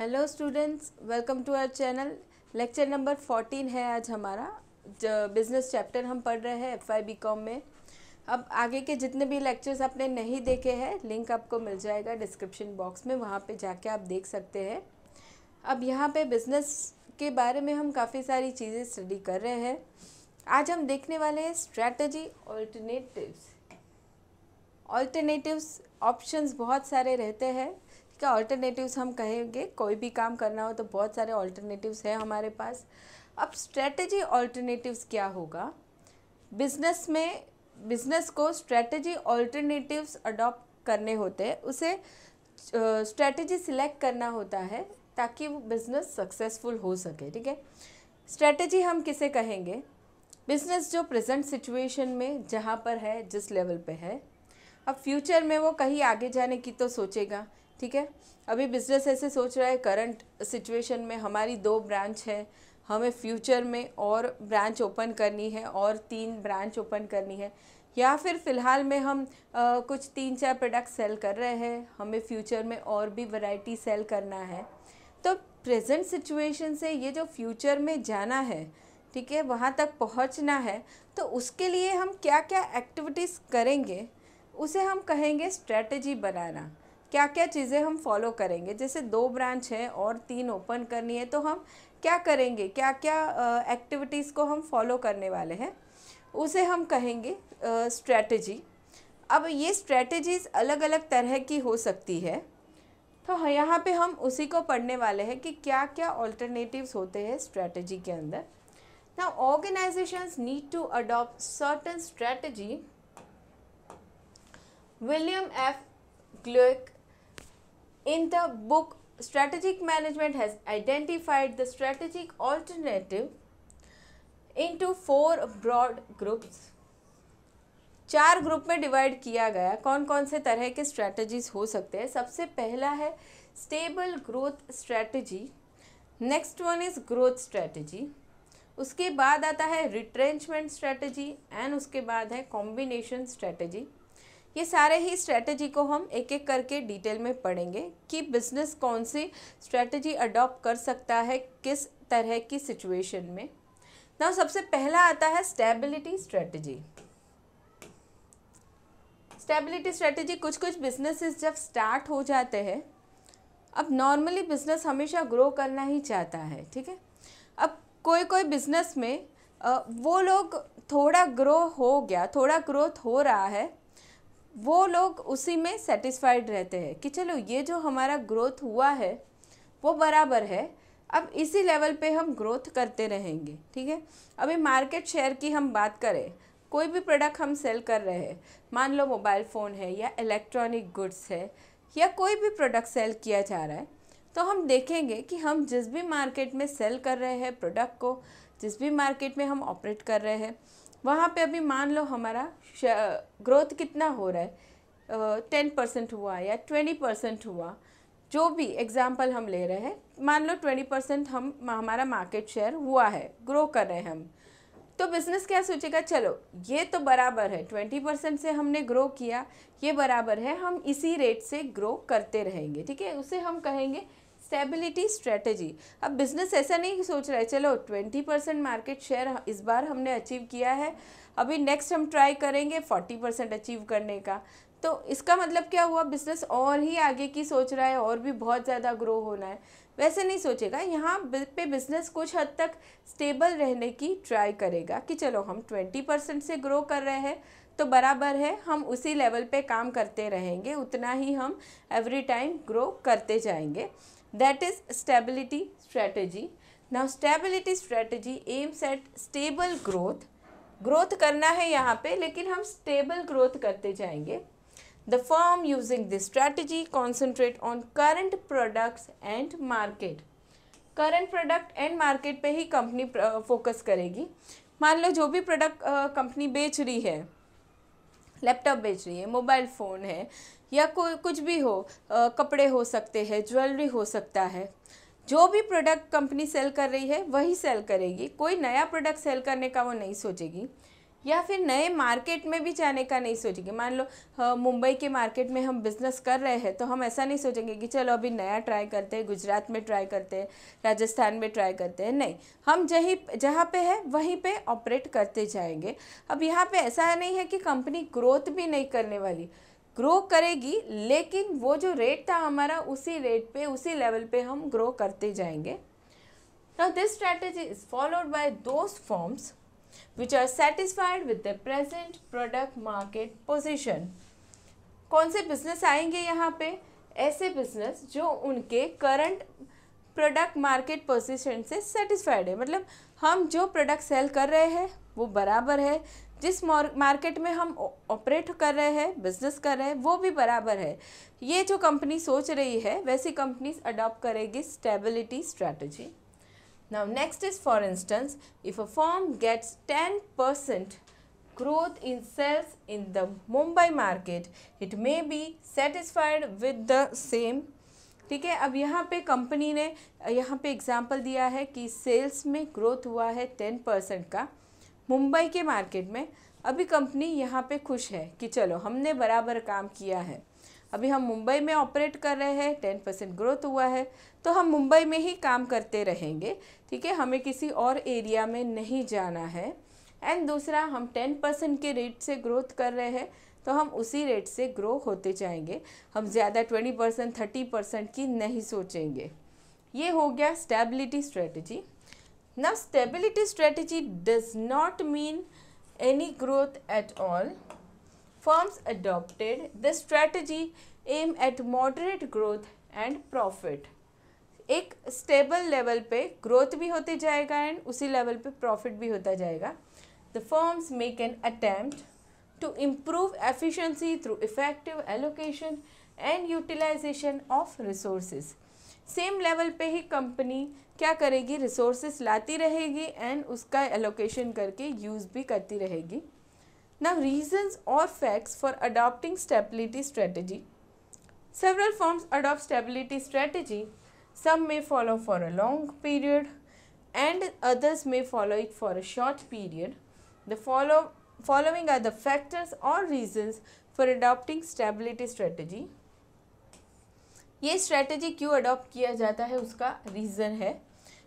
Hello students welcome to our channel lecture number fourteen है आज हमारा जो बिजनेस चैप्टर हम पढ़ रहे हैं एफ आई बी कॉम में अब आगे के जितने भी लेक्चर्स आपने नहीं देखे हैं लिंक आपको मिल जाएगा डिस्क्रिप्शन बॉक्स में वहाँ पे जाके आप देख सकते हैं अब यहाँ पे बिज़नेस के बारे में हम काफ़ी सारी चीज़ें स्टडी कर रहे हैं आज हम देखने वाले हैं स्ट्रैटी ऑल्टरनेटिव्स ऑल्टरनेटिव्स ऑप्शंस बहुत सारे रहते हैं इसका ऑल्टरनेटिव्स हम कहेंगे कोई भी काम करना हो तो बहुत सारे ऑल्टरनेटिव्स हैं हमारे पास अब स्ट्रेटजी ऑल्टरनेटिव्स क्या होगा बिजनेस में बिजनेस को स्ट्रेटजी ऑल्टरनेटिव्स अडॉप्ट करने होते हैं उसे स्ट्रेटजी सिलेक्ट करना होता है ताकि वो बिज़नेस सक्सेसफुल हो सके ठीक है स्ट्रेटजी हम किसे कहेंगे बिजनेस जो प्रेजेंट सिचुएशन में जहाँ पर है जिस लेवल पे है अब फ्यूचर में वो कहीं आगे जाने की तो सोचेगा ठीक है अभी बिजनेस ऐसे सोच रहा है करंट सिचुएशन में हमारी दो ब्रांच है हमें फ्यूचर में और ब्रांच ओपन करनी है और तीन ब्रांच ओपन करनी है या फिर फ़िलहाल में हम आ, कुछ तीन चार प्रोडक्ट सेल कर रहे हैं हमें फ्यूचर में और भी वैरायटी सेल करना है तो प्रेजेंट सिचुएशन से ये जो फ्यूचर में जाना है ठीक है वहाँ तक पहुँचना है तो उसके लिए हम क्या क्या एक्टिविटीज़ करेंगे उसे हम कहेंगे स्ट्रेटजी बनाना क्या क्या चीज़ें हम फॉलो करेंगे जैसे दो ब्रांच हैं और तीन ओपन करनी है तो हम क्या करेंगे क्या क्या एक्टिविटीज़ को हम फॉलो करने वाले हैं उसे हम कहेंगे स्ट्रेटजी अब ये स्ट्रेटजीज़ अलग अलग तरह की हो सकती है तो यहाँ पे हम उसी को पढ़ने वाले हैं कि क्या क्या ऑल्टरनेटिव्स होते हैं स्ट्रेटजी के अंदर ना organization need to adopt certain strategy William F Glueck In the book, strategic management has identified the strategic alternative into four broad groups. चार ग्रुप में डिवाइड किया गया कौन कौन से तरह के स्ट्रैटेजीज हो सकते हैं सबसे पहला है stable growth strategy next one is growth strategy उसके बाद आता है रिट्रेंचमेंट स्ट्रैटेजी एंड उसके बाद है कॉम्बिनेशन स्ट्रैटेजी ये सारे ही स्ट्रेटजी को हम एक एक करके डिटेल में पढ़ेंगे कि बिज़नेस कौन सी स्ट्रेटजी अडॉप्ट कर सकता है किस तरह की सिचुएशन में ना सबसे पहला आता है स्टेबिलिटी स्ट्रेटजी स्टेबिलिटी स्ट्रेटजी कुछ कुछ बिजनेसेस जब स्टार्ट हो जाते हैं अब नॉर्मली बिजनेस हमेशा ग्रो करना ही चाहता है ठीक है अब कोई कोई बिजनेस में वो लोग थोड़ा ग्रो हो गया थोड़ा ग्रोथ हो रहा है वो लोग उसी में सेटिस्फाइड रहते हैं कि चलो ये जो हमारा ग्रोथ हुआ है वो बराबर है अब इसी लेवल पे हम ग्रोथ करते रहेंगे ठीक है अभी मार्केट शेयर की हम बात करें कोई भी प्रोडक्ट हम सेल कर रहे हैं मान लो मोबाइल फ़ोन है या इलेक्ट्रॉनिक गुड्स है या कोई भी प्रोडक्ट सेल किया जा रहा है तो हम देखेंगे कि हम जिस भी मार्केट में सेल कर रहे हैं प्रोडक्ट को जिस भी मार्केट में हम ऑपरेट कर रहे हैं वहाँ पे अभी मान लो हमारा ग्रोथ कितना हो रहा है टेन परसेंट हुआ या ट्वेंटी परसेंट हुआ जो भी एग्ज़ाम्पल हम ले रहे हैं मान लो ट्वेंटी परसेंट हम हमारा मार्केट शेयर हुआ है ग्रो कर रहे हैं हम तो बिज़नेस क्या सोचेगा चलो ये तो बराबर है ट्वेंटी परसेंट से हमने ग्रो किया ये बराबर है हम इसी रेट से ग्रो करते रहेंगे ठीक है उसे हम कहेंगे स्टेबिलिटी स्ट्रेटजी अब बिजनेस ऐसा नहीं सोच रहा है चलो ट्वेंटी परसेंट मार्केट शेयर इस बार हमने अचीव किया है अभी नेक्स्ट हम ट्राई करेंगे फोर्टी परसेंट अचीव करने का तो इसका मतलब क्या हुआ बिजनेस और ही आगे की सोच रहा है और भी बहुत ज़्यादा ग्रो होना है वैसे नहीं सोचेगा यहाँ पे बिजनेस कुछ हद तक स्टेबल रहने की ट्राई करेगा कि चलो हम ट्वेंटी परसेंट से ग्रो कर रहे हैं तो बराबर है हम उसी लेवल पे काम करते रहेंगे उतना ही हम एवरी टाइम ग्रो करते जाएंगे that is stability strategy now stability strategy aims at stable growth growth करना है यहाँ पे लेकिन हम stable growth करते जाएंगे the firm using this strategy concentrate on current products and market current product and market पे ही कंपनी फोकस करेगी मान लो जो भी प्रोडक्ट कंपनी बेच रही है लैपटॉप बेच रही है मोबाइल फ़ोन है या कोई कुछ भी हो कपड़े हो सकते हैं ज्वेलरी हो सकता है जो भी प्रोडक्ट कंपनी सेल कर रही है वही सेल करेगी कोई नया प्रोडक्ट सेल करने का वो नहीं सोचेगी या फिर नए मार्केट में भी जाने का नहीं सोचेंगे मान लो मुंबई के मार्केट में हम बिज़नेस कर रहे हैं तो हम ऐसा नहीं सोचेंगे कि चलो अभी नया ट्राई करते हैं गुजरात में ट्राई करते हैं राजस्थान में ट्राई करते हैं नहीं हम जही जहाँ पे है वहीं पे ऑपरेट करते जाएंगे अब यहाँ पे ऐसा नहीं है कि कंपनी ग्रोथ भी नहीं करने वाली ग्रो करेगी लेकिन वो जो रेट था हमारा उसी रेट पे उसी लेवल पे हम ग्रो करते जाएंगे now this strategy is followed by those firms which are satisfied with the present product market position कौन से बिजनेस आएंगे यहाँ पे ऐसे बिजनेस जो उनके करंट प्रोडक्ट मार्केट पोजिशन से सेटिस्फाइड है मतलब हम जो प्रोडक्ट सेल कर रहे हैं वो बराबर है जिस मार्केट में हम ऑपरेट कर रहे हैं बिजनेस कर रहे हैं वो भी बराबर है ये जो कंपनी सोच रही है वैसी कंपनीज अडॉप्ट करेगी stability strategy next is for instance if a firm gets ten percent growth in sales in the Mumbai market it may be satisfied with the same ठीक है अब यहाँ पे कंपनी ने यहाँ पे एग्जांपल दिया है कि सेल्स में ग्रोथ हुआ है टेन परसेंट का मुंबई के मार्केट में अभी कंपनी यहाँ पे खुश है कि चलो हमने बराबर काम किया है अभी हम मुंबई में ऑपरेट कर रहे हैं टेन परसेंट ग्रोथ हुआ है तो हम मुंबई में ही काम करते रहेंगे ठीक है हमें किसी और एरिया में नहीं जाना है एंड दूसरा हम टेन परसेंट के रेट से ग्रोथ कर रहे हैं तो हम उसी रेट से ग्रो होते जाएंगे हम ज़्यादा ट्वेंटी परसेंट थर्टी परसेंट की नहीं सोचेंगे ये हो गया stability strategy now stability strategy does not mean any growth at all firms adopted the strategy aim at moderate growth and profit एक स्टेबल लेवल पे ग्रोथ भी होते जाएगा एंड उसी लेवल पे प्रॉफिट भी होता जाएगा the firms make an attempt to improve efficiency through effective allocation and utilization of resources same level पे ही कंपनी क्या करेगी रिसोर्सेज लाती रहेगी एंड उसका एलोकेशन करके यूज़ भी करती रहेगी ना रीजन्स और facts for adopting stability strategy several firms adopt stability strategy some may follow for a long period and others may follow it for a short period the follow following are the factors or reasons for adopting stability strategy ये strategy क्यों adopt किया जाता है उसका reason है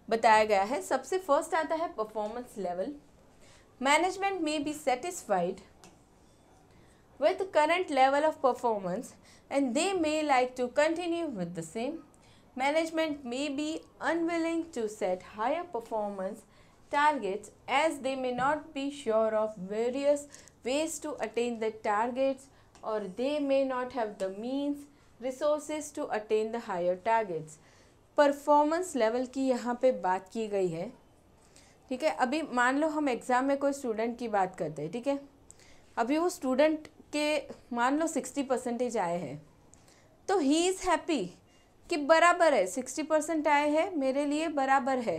बताया गया है सबसे फर्स्ट आता है परफॉर्मेंस लेवल मैनेजमेंट में be satisfied with current level of performance and they may like to continue with the same. Management may be unwilling to set higher performance targets as they may not be sure of various ways to attain the targets or they may not have the means resources to attain the higher targets performance level की यहाँ पे बात की गई है ठीक है अभी मान लो हम एग्ज़ाम में कोई स्टूडेंट की बात करते हैं ठीक है अभी वो स्टूडेंट के मान लो सिक्सटी परसेंटेज आए हैं तो ही इज़ हैप्पी कि बराबर है सिक्सटी परसेंट आए हैं मेरे लिए बराबर है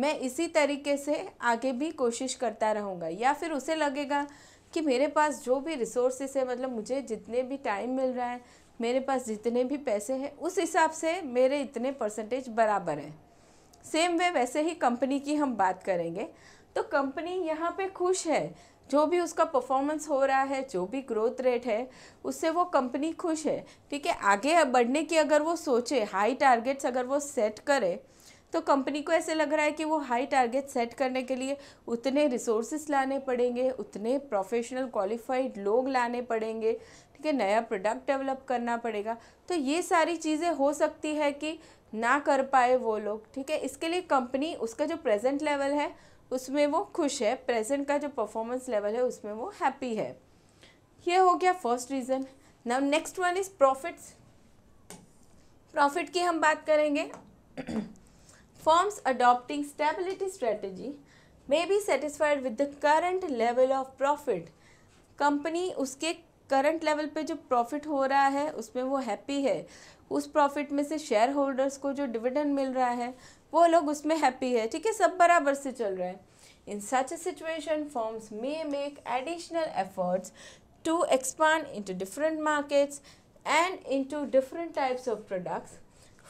मैं इसी तरीके से आगे भी कोशिश करता रहूँगा या फिर उसे लगेगा कि मेरे पास जो भी रिसोर्सेस है मतलब मुझे जितने भी टाइम मिल रहा है मेरे पास जितने भी पैसे हैं उस हिसाब से मेरे इतने परसेंटेज बराबर हैं सेम वे वैसे ही कंपनी की हम बात करेंगे तो कंपनी यहाँ पे खुश है जो भी उसका परफॉर्मेंस हो रहा है जो भी ग्रोथ रेट है उससे वो कंपनी खुश है ठीक है आगे बढ़ने की अगर वो सोचे हाई टारगेट्स अगर वो सेट करे तो कंपनी को ऐसे लग रहा है कि वो हाई टारगेट सेट करने के लिए उतने रिसोर्सेस लाने पड़ेंगे उतने प्रोफेशनल क्वालिफाइड लोग लाने पड़ेंगे ठीक है नया प्रोडक्ट डेवलप करना पड़ेगा तो ये सारी चीज़ें हो सकती है कि ना कर पाए वो लोग ठीक है इसके लिए कंपनी उसका जो प्रेजेंट लेवल है उसमें वो खुश है प्रेजेंट का जो परफॉर्मेंस लेवल है उसमें वो हैप्पी है ये हो गया first reason now next one is profits profit की हम बात करेंगे Firms adopting stability strategy may be satisfied with the current level of profit. company uske current level pe jo profit ho raha hai usme wo happy hai उस profit में से share holders को जो dividend मिल रहा है वो लोग उसमें हैप्पी है ठीक है सब बराबर से चल रहा है in such situation firms may make additional efforts to expand into different markets and into different types of products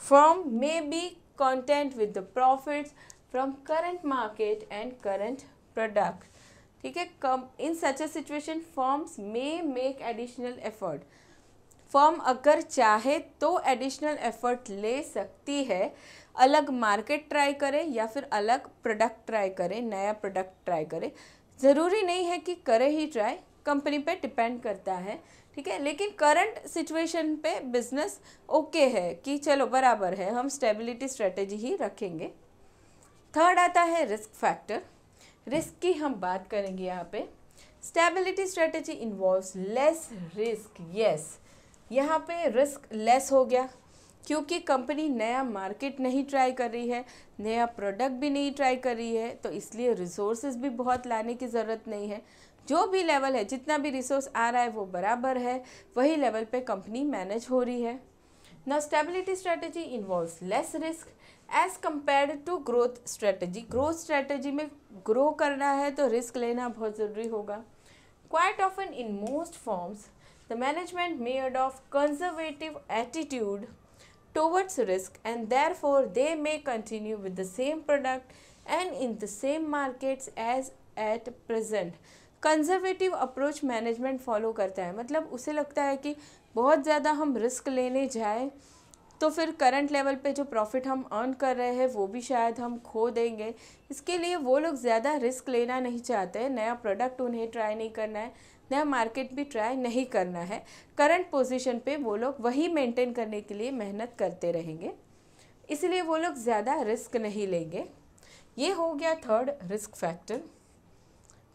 firm may be content with the profits from current market and current product ठीक है come in such a situation firms may make additional effort firm अगर चाहे तो additional effort ले सकती है अलग market try करे या फिर अलग प्रोडक्ट ट्राई करे नया प्रोडक्ट ट्राई करे ज़रूरी नहीं है कि करे ही ट्राई कंपनी पे डिपेंड करता है ठीक है लेकिन करंट सिचुएशन पे बिजनेस ओके है कि चलो बराबर है हम स्टेबिलिटी स्ट्रेटेजी ही रखेंगे थर्ड आता है रिस्क फैक्टर रिस्क की हम बात करेंगे यहाँ पे stability strategy involve less risk yes यहाँ पे रिस्क लेस हो गया क्योंकि कंपनी नया मार्केट नहीं ट्राई कर रही है नया प्रोडक्ट भी नहीं ट्राई कर रही है तो इसलिए रिसोर्सेज भी बहुत लाने की ज़रूरत नहीं है जो भी लेवल है जितना भी रिसोर्स आ रहा है वो बराबर है वही लेवल पे कंपनी मैनेज हो रही है न stability strategy involve less risk as compared to growth strategy growth strategy में ग्रो करना है तो रिस्क लेना बहुत ज़रूरी होगा quite often in most firms the management made of conservative attitude towards risk and therefore they may continue with the same product and in the same markets as at present conservative approach management follow करता है मतलब उसे लगता है कि बहुत ज़्यादा हम रिस्क लेने जाएँ तो फिर करंट लेवल पे जो प्रॉफिट हम अर्न कर रहे हैं वो भी शायद हम खो देंगे इसके लिए वो लोग ज़्यादा रिस्क लेना नहीं चाहते नया प्रोडक्ट उन्हें ट्राई नहीं करना है नया मार्केट भी ट्राई नहीं करना है करंट पोजीशन पे वो लोग वही मेंटेन करने के लिए मेहनत करते रहेंगे इसलिए वो लोग ज़्यादा रिस्क नहीं लेंगे ये हो गया third risk factor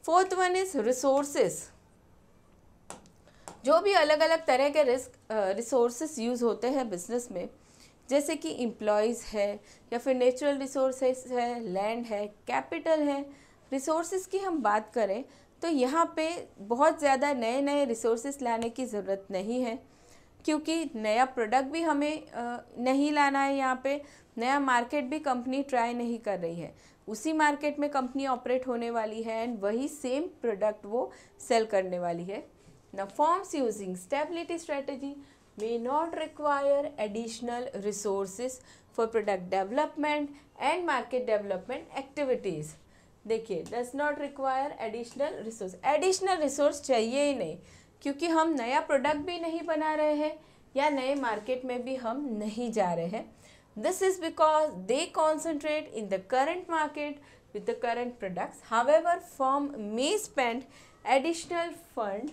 fourth one is resources जो भी अलग अलग तरह के रिस्क रिसोर्सेस यूज़ होते हैं बिजनेस में जैसे कि इम्प्लॉयज है या फिर नेचुरल रिसोर्सेस है लैंड है कैपिटल है रिसोर्सेज की हम बात करें तो यहाँ पे बहुत ज़्यादा नए नए रिसोर्स लाने की ज़रूरत नहीं है क्योंकि नया प्रोडक्ट भी हमें नहीं लाना है यहाँ पे नया मार्केट भी कंपनी ट्राई नहीं कर रही है उसी मार्केट में कंपनी ऑपरेट होने वाली है एंड वही सेम प्रोडक्ट वो सेल करने वाली है न firms using stability strategy may not require additional resources for product development and market development activities देखिए does not require additional resource additional resource चाहिए ही नहीं क्योंकि हम नया प्रोडक्ट भी नहीं बना रहे हैं या नए मार्केट में भी हम नहीं जा रहे हैं this is because they concentrate in the current market with the current products ever firm may spend additional fund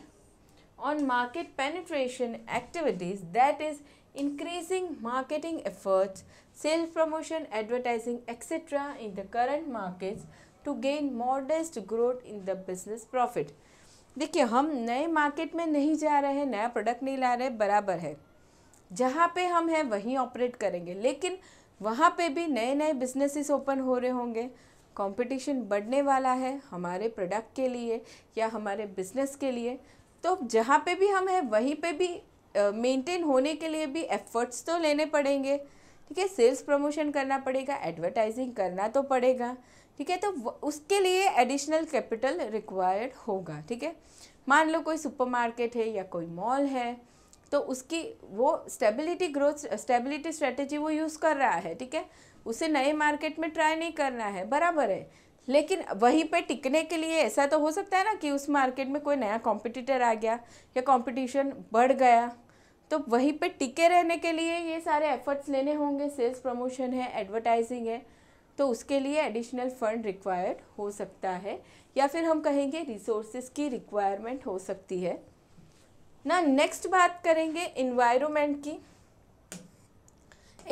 on market penetration activities that is increasing marketing efforts sales promotion advertising etcetera in the current markets to gain modest growth in the business profit देखिए हम नए market में नहीं जा रहे हैं नया product नहीं ला रहे बराबर है जहाँ पे हम हैं वहीं ऑपरेट करेंगे लेकिन वहाँ पे भी नए नए बिजनेसेस ओपन हो रहे होंगे कंपटीशन बढ़ने वाला है हमारे प्रोडक्ट के लिए या हमारे बिजनेस के लिए तो जहाँ पे भी हम हैं वहीं पे भी मेंटेन uh, होने के लिए भी एफर्ट्स तो लेने पड़ेंगे ठीक है सेल्स प्रमोशन करना पड़ेगा एडवर्टाइजिंग करना तो पड़ेगा ठीक है तो उसके लिए एडिशनल कैपिटल रिक्वायर्ड होगा ठीक है मान लो कोई सुपरमार्केट है या कोई मॉल है तो उसकी वो स्टेबिलिटी ग्रोथ स्टेबिलिटी स्ट्रेटेजी वो यूज़ कर रहा है ठीक है उसे नए मार्केट में ट्राई नहीं करना है बराबर है लेकिन वहीं पे टिकने के लिए ऐसा तो हो सकता है ना कि उस मार्केट में कोई नया कॉम्पिटिटर आ गया या कॉम्पिटिशन बढ़ गया तो वहीं पे टिके रहने के लिए ये सारे एफर्ट्स लेने होंगे सेल्स प्रमोशन है एडवर्टाइजिंग है तो उसके लिए एडिशनल फंड रिक्वायर्ड हो सकता है या फिर हम कहेंगे रिसोर्सेज की रिक्वायरमेंट हो सकती है ना नेक्स्ट बात करेंगे इन्वायरमेंट की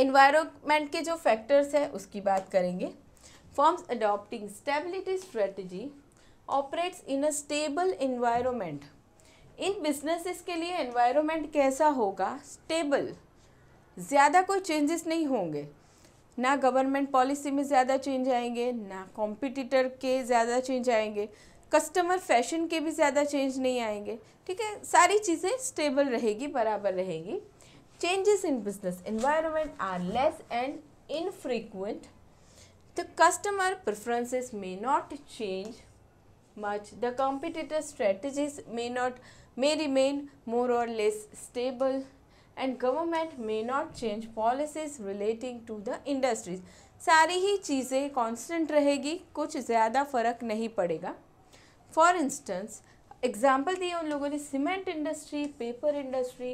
इन्वायरमेंट के जो फैक्टर्स हैं उसकी बात करेंगे firms adopting stability strategy operates in a stable environment in businesses के लिए इन्वायरमेंट कैसा होगा स्टेबल ज़्यादा कोई चेंजेस नहीं होंगे ना गवर्नमेंट पॉलिसी में ज़्यादा चेंज आएंगे ना कॉम्पिटिटर के ज़्यादा चेंज आएंगे कस्टमर फैशन के भी ज़्यादा चेंज नहीं आएंगे ठीक है सारी चीज़ें स्टेबल रहेगी बराबर रहेगी changes in business environment are less and infrequent the customer preferences may not change much the competitor strategies may not may remain more or less stable and government may not change policies relating to the industries सारी ही चीज़ें constant रहेगी कुछ ज़्यादा फर्क नहीं पड़ेगा for instance example दिए उन लोगों ने cement industry paper industry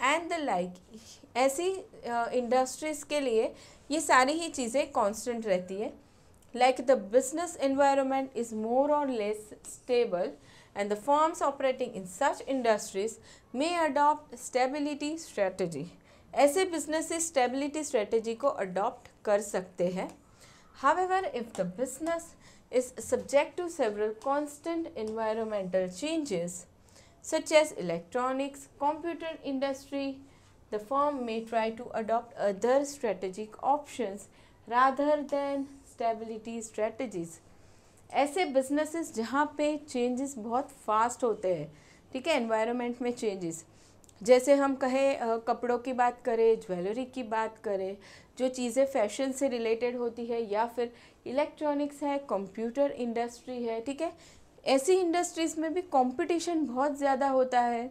and the like ऐसी इंडस्ट्रीज़ के लिए ये सारी ही चीज़ें कांस्टेंट रहती है like the business environment is more or less stable and the firms operating in such industries may adopt stability strategy. ऐसे businesses stability strategy को adopt कर सकते हैं However, if the business is subject to several constant environmental changes such as electronics, computer industry, the firm may try to adopt other strategic options rather than stability strategies ऐसे businesses जहाँ पे changes बहुत fast होते हैं ठीक है environment में changes जैसे हम कहें कपड़ों की बात करें ज्वेलरी की बात करें जो चीज़ें फैशन से रिलेटेड होती है या फिर इलेक्ट्रॉनिक्स है कंप्यूटर इंडस्ट्री है ठीक है ऐसी इंडस्ट्रीज़ में भी कंपटीशन बहुत ज़्यादा होता है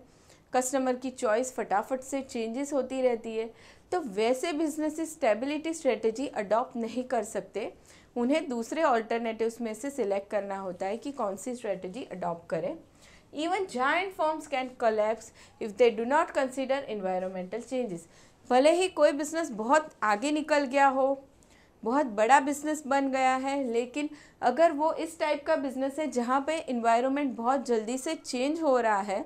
कस्टमर की चॉइस फटाफट से चेंजेस होती रहती है तो वैसे बिजनेस स्टेबिलिटी स्ट्रेटजी अडॉप्ट नहीं कर सकते उन्हें दूसरे ऑल्टरनेटिव में से सिलेक्ट करना होता है कि कौन सी स्ट्रेटजी अडॉप्ट करें even giant firms can collapse if they do not consider environmental changes भले ही कोई बिजनेस बहुत आगे निकल गया हो बहुत बड़ा बिजनेस बन गया है लेकिन अगर वो इस टाइप का बिजनेस है जहाँ पे इन्वायरमेंट बहुत जल्दी से चेंज हो रहा है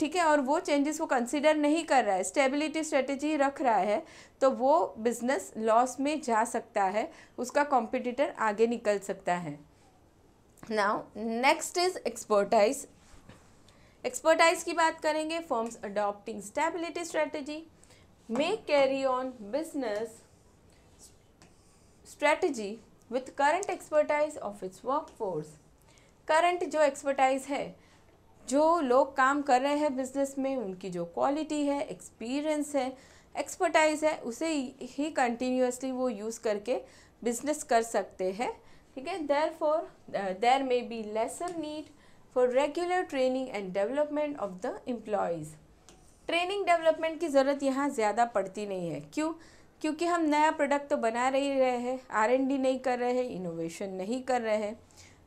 ठीक है और वो चेंजेस वो कंसिडर नहीं कर रहा है स्टेबिलिटी स्ट्रेटजी रख रहा है तो वो बिजनेस लॉस में जा सकता है उसका कॉम्पिटिटर आगे निकल सकता है now next is expertise expertise की बात करेंगे firms adopting stability strategy may carry on business strategy with current expertise of its force current जो एक्सपर्टाइज है जो लोग काम कर रहे हैं बिजनेस में उनकी जो क्वालिटी है एक्सपीरियंस है एक्सपर्टाइज है उसे ही कंटिन्यूसली वो यूज़ करके बिजनेस कर सकते हैं ठीक है therefore there may be lesser need for regular training and development of the employees training development की ज़रूरत यहाँ ज़्यादा पड़ती नहीं है क्यों क्योंकि हम नया प्रोडक्ट तो बना रही रहे हैं आर एन डी नहीं कर रहे हैं इनोवेशन नहीं कर रहे हैं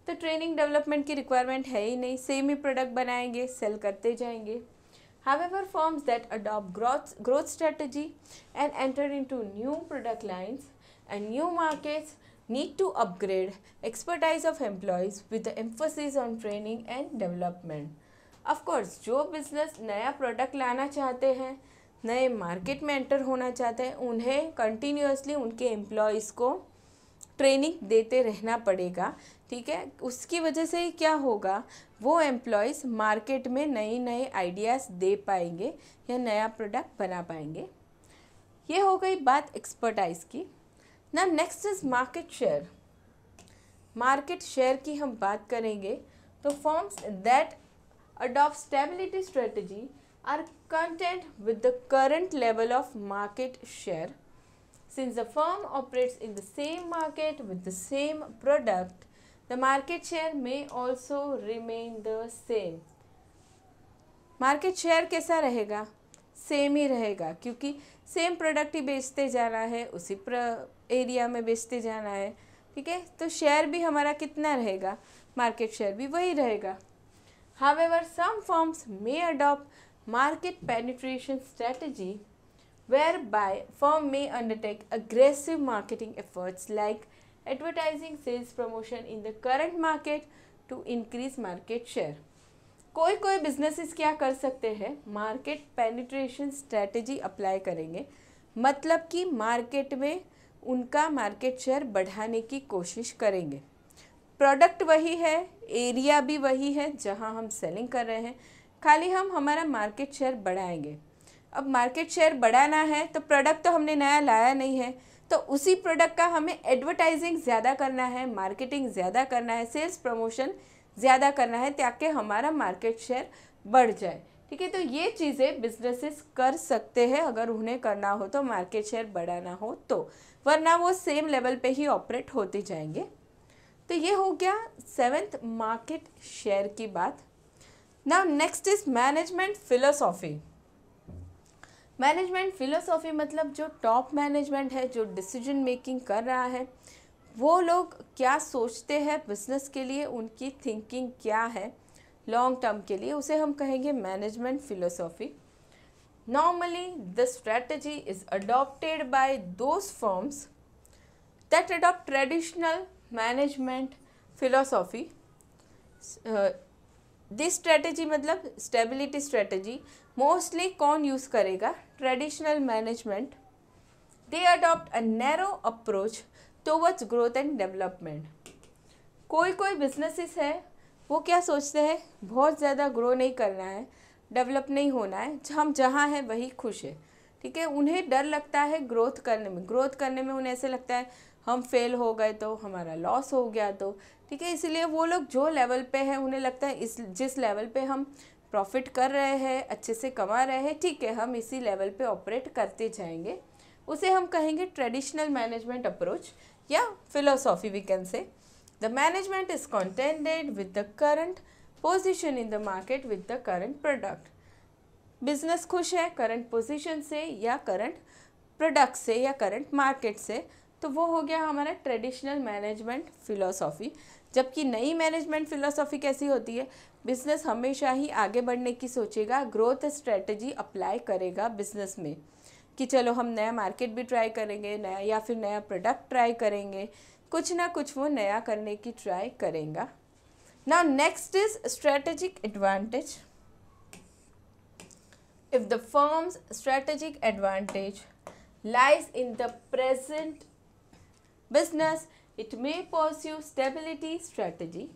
तो ट्रेनिंग डेवलपमेंट की रिक्वायरमेंट है ही नहीं सेम ही प्रोडक्ट बनाएंगे सेल करते जाएंगे however firms that adopt growth growth strategy and enter in to new product lines and new markets need to upgrade expertise of employees with emphasis on training and development of course जो business नया product लाना चाहते हैं नए market में enter होना चाहते हैं उन्हें कंटिन्यूसली उनके एम्प्लॉयज़ को ट्रेनिंग देते रहना पड़ेगा ठीक है उसकी वजह से क्या होगा वो एम्प्लॉयज़ मार्केट में नए नए आइडियाज़ दे पाएंगे या नया प्रोडक्ट बना पाएंगे ये हो गई बात एक्सपर्टाइज की ना next is market share market share की हम बात करेंगे तो firms that adopt stability strategy are content with the current level of market share since the firm operates in the same market with the same product the market share may also remain the same market share कैसा रहेगा same ही रहेगा क्योंकि same product ही बेचते जाना है उसी प्र area में बेचते जाना है ठीक है तो शेयर भी हमारा कितना रहेगा मार्केट शेयर भी वही रहेगा however some firms may adopt market penetration strategy whereby firm may undertake aggressive marketing efforts like advertising sales promotion in the current market to increase market share कोई कोई businesses क्या कर सकते हैं market penetration strategy apply करेंगे मतलब कि market में उनका मार्केट शेयर बढ़ाने की कोशिश करेंगे प्रोडक्ट वही है एरिया भी वही है जहां हम सेलिंग कर रहे हैं खाली हम हमारा मार्केट शेयर बढ़ाएंगे अब मार्केट शेयर बढ़ाना है तो प्रोडक्ट तो हमने नया लाया नहीं है तो उसी प्रोडक्ट का हमें एडवर्टाइजिंग ज़्यादा करना है मार्केटिंग ज़्यादा करना है सेल्स प्रमोशन ज़्यादा करना है ताकि हमारा मार्केट शेयर बढ़ जाए ठीक है तो ये चीज़ें बिजनेसेस कर सकते हैं अगर उन्हें करना हो तो मार्केट शेयर बढ़ाना हो तो वरना वो सेम लेवल पे ही ऑपरेट होते जाएंगे तो ये हो गया सेवेंथ मार्केट शेयर की बात now next is management philosophy management philosophy मतलब जो टॉप मैनेजमेंट है जो डिसीजन मेकिंग कर रहा है वो लोग क्या सोचते हैं बिजनेस के लिए उनकी थिंकिंग क्या है लॉन्ग टर्म के लिए उसे हम कहेंगे management philosophy normally the strategy is adopted by those firms that adopt traditional management philosophy this strategy मतलब स्टेबिलिटी स्ट्रेटजी मोस्टली कौन यूज़ करेगा traditional management they adopt a narrow approach towards growth and development कोई कोई businesses है वो क्या सोचते हैं बहुत ज़्यादा ग्रो नहीं करना है डेवलप नहीं होना है हम जहाँ हैं वही खुश है ठीक है उन्हें डर लगता है ग्रोथ करने में ग्रोथ करने में उन्हें ऐसे लगता है हम फेल हो गए तो हमारा लॉस हो गया तो ठीक है इसीलिए वो लोग जो लेवल पे है उन्हें लगता है इस जिस लेवल पे हम प्रॉफिट कर रहे हैं अच्छे से कमा रहे हैं ठीक है हम इसी लेवल पे ऑपरेट करते जाएंगे उसे हम कहेंगे ट्रेडिशनल मैनेजमेंट अप्रोच या philosophy we can say the management is contented with the current position in the market with the current product business खुश है करंट पोजिशन से या करंट प्रोडक्ट से या करंट मार्केट से तो वो हो गया हमारा ट्रेडिशनल मैनेजमेंट फिलोसॉफी जबकि नई मैनेजमेंट फिलोसॉफी कैसी होती है बिजनेस हमेशा ही आगे बढ़ने की सोचेगा ग्रोथ स्ट्रेटजी अप्लाई करेगा बिजनेस में कि चलो हम नया मार्केट भी ट्राई करेंगे नया या फिर नया प्रोडक्ट ट्राई करेंगे कुछ ना कुछ वो नया करने की ट्राई करेगा now next is strategic advantage if the firms strategic advantage lies in the present business It may pursue stability strategy.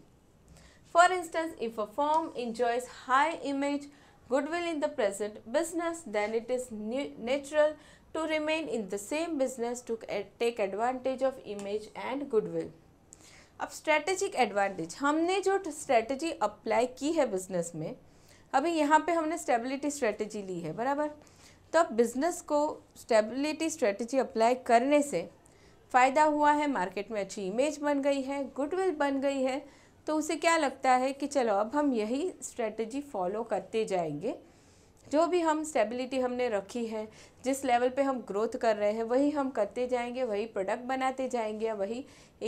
For instance, if a firm enjoys high image goodwill in the present business, then it is natural to remain in the same business to take advantage of image and goodwill. अब strategic advantage हमने जो strategy apply की है business में अभी यहाँ पे हमने स्टेबिलिटी स्ट्रेटजी ली है बराबर तो अब बिज़नेस को स्टेबिलिटी स्ट्रेटजी अप्लाई करने से फ़ायदा हुआ है मार्केट में अच्छी इमेज बन गई है गुडविल बन गई है तो उसे क्या लगता है कि चलो अब हम यही स्ट्रेटजी फॉलो करते जाएंगे जो भी हम स्टेबिलिटी हमने रखी है जिस लेवल पे हम ग्रोथ कर रहे हैं वही हम करते जाएंगे वही प्रोडक्ट बनाते जाएंगे वही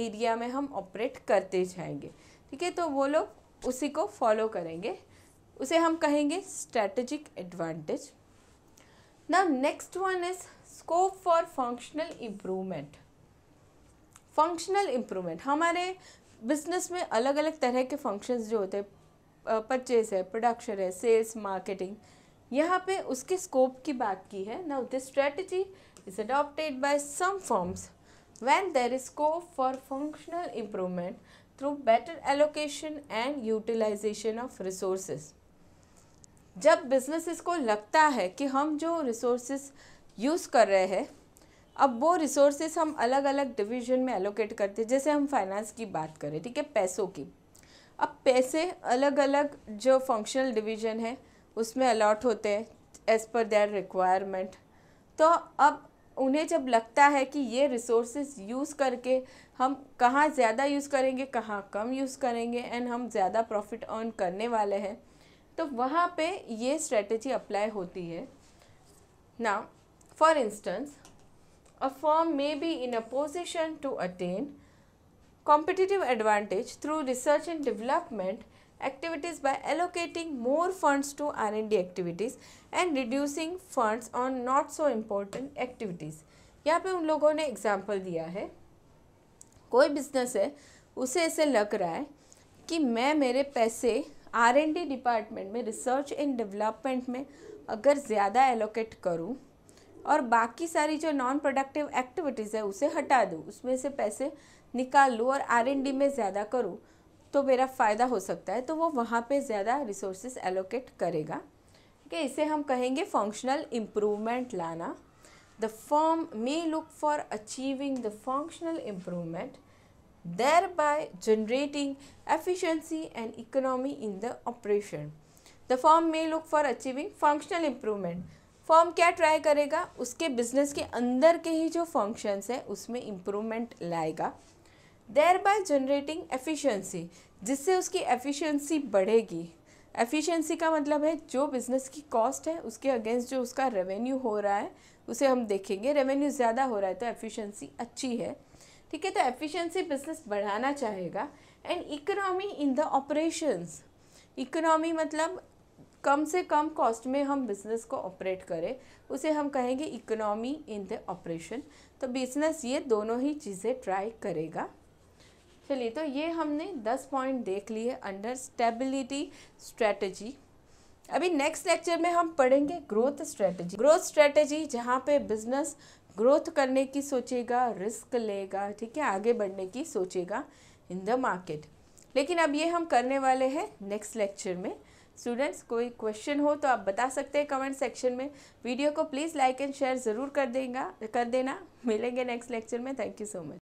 एरिया में हम ऑपरेट करते जाएंगे ठीक है तो वो लोग उसी को फॉलो करेंगे उसे हम कहेंगे स्ट्रेटजिक एडवांटेज ना next one is scope for functional improvement functional improvement हमारे बिजनेस में अलग अलग तरह के फंक्शंस जो होते हैं परचेज है प्रोडक्शन है सेल्स मार्केटिंग यहाँ पे उसके स्कोप की बात की है now this strategy is adopted by some firms when there is scope for functional improvement through better allocation and utilization of resources जब बिजनेस को लगता है कि हम जो रिसोर्सेज यूज़ कर रहे हैं अब वो रिसोर्सेज हम अलग अलग डिवीजन में एलोकेट करते हैं जैसे हम फाइनेंस की बात करें ठीक है पैसों की अब पैसे अलग अलग जो फंक्शनल डिवीजन है उसमें अलॉट होते हैं एज़ पर देयर रिक्वायरमेंट तो अब उन्हें जब लगता है कि ये रिसोर्सेज यूज़ करके हम कहाँ ज़्यादा यूज़ करेंगे कहाँ कम यूज़ करेंगे एंड हम ज़्यादा प्रॉफिट अर्न करने वाले हैं तो वहाँ पे ये स्ट्रेटजी अप्लाई होती है ना for instance a firm may be in a position to attain competitive advantage through research and development activities by allocating more funds to R&D activities and reducing funds on not so important activities. यहाँ पे उन लोगों ने example दिया है कोई business है उसे ऐसे लग रहा है कि मैं मेरे पैसे आर एंड डी डिपार्टमेंट में रिसर्च एंड डेवलपमेंट में अगर ज़्यादा एलोकेट करूँ और बाकी सारी जो नॉन प्रोडक्टिव एक्टिविटीज़ है उसे हटा दो उसमें से पैसे निकाल लो और आर डी में ज़्यादा करो तो मेरा फ़ायदा हो सकता है तो वो वहाँ पे ज़्यादा रिसोर्सेज एलोकेट करेगा ठीक है इसे हम कहेंगे फंक्शनल इम्प्रूवमेंट लाना the firm may look for achieving the functional improvement thereby generating efficiency and economy in the operation the firm may look for achieving functional improvement firm क्या try करेगा उसके बिजनेस के अंदर के ही जो functions है उसमें इम्प्रूवमेंट लाएगा देयर बाय जनरेटिंग एफिशिएंसी जिससे उसकी एफिशिएंसी बढ़ेगी एफिशिएंसी का मतलब है जो बिज़नेस की कॉस्ट है उसके अगेंस्ट जो उसका रेवेन्यू हो रहा है उसे हम देखेंगे रेवेन्यू ज़्यादा हो रहा है तो एफिशिएंसी अच्छी है ठीक है तो एफिशिएंसी बिजनेस बढ़ाना चाहेगा and economy in the operations economy मतलब कम से कम कॉस्ट में हम बिज़नेस को ऑपरेट करें उसे हम कहेंगे इकोनॉमी इन द ऑपरेशन तो बिज़नेस ये दोनों ही चीज़ें ट्राई करेगा चलिए तो ये हमने दस पॉइंट देख लिए अंडर स्टेबिलिटी स्ट्रेटजी अभी नेक्स्ट लेक्चर में हम पढ़ेंगे ग्रोथ स्ट्रेटजी ग्रोथ स्ट्रेटजी जहाँ पे बिजनेस ग्रोथ करने की सोचेगा रिस्क लेगा ठीक है आगे बढ़ने की सोचेगा इन द मार्केट लेकिन अब ये हम करने वाले हैं नेक्स्ट लेक्चर में स्टूडेंट्स कोई क्वेश्चन हो तो आप बता सकते हैं कमेंट सेक्शन में वीडियो को प्लीज़ लाइक एंड शेयर ज़रूर कर देगा कर देना मिलेंगे नेक्स्ट लेक्चर में थैंक यू सो मच